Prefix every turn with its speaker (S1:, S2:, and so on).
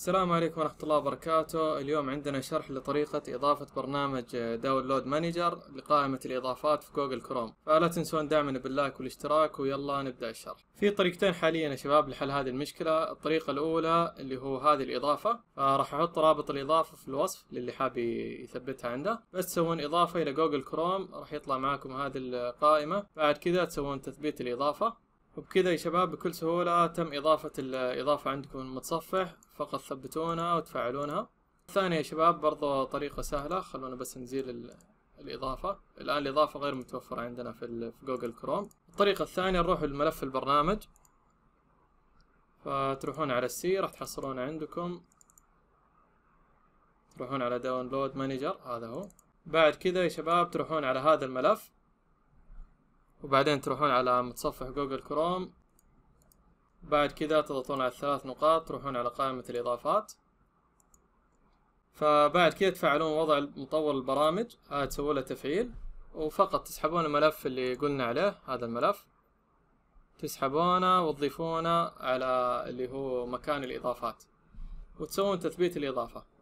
S1: السلام عليكم ورحمة الله وبركاته اليوم عندنا شرح لطريقة إضافة برنامج داونلود مانجر لقائمة الإضافات في جوجل كروم فلا تنسون دعمنا باللايك والاشتراك ويلا نبدأ الشرح في طريقتين حاليا يا شباب لحل هذه المشكلة الطريقة الأولى اللي هو هذه الإضافة راح أحط رابط الإضافة في الوصف للي حاب يثبتها عنده بس تسوون إضافة إلى جوجل كروم راح يطلع معاكم هذه القائمة بعد كذا تسوون تثبيت الإضافة وبكذا يا شباب بكل سهولة تم إضافة الإضافة عندكم المتصفح فقط ثبتونها وتفعلونها الثانية يا شباب برضو طريقة سهلة خلونا بس نزيل الإضافة الآن الإضافة غير متوفرة عندنا في جوجل كروم الطريقة الثانية نروح لملف البرنامج فتروحون على السي راح تحصلون عندكم تروحون على داونلود مانجر هذا هو بعد كذا يا شباب تروحون على هذا الملف وبعدين تروحون على متصفح جوجل كروم بعد كذا تضغطون على الثلاث نقاط تروحون على قائمة الإضافات فبعد كذا تفعلون وضع مطور البرامج هذا تسوون له تفعيل وفقط تسحبون الملف اللي قلنا عليه هذا الملف تسحبونه وتضيفونه على اللي هو مكان الإضافات وتسوون تثبيت الإضافة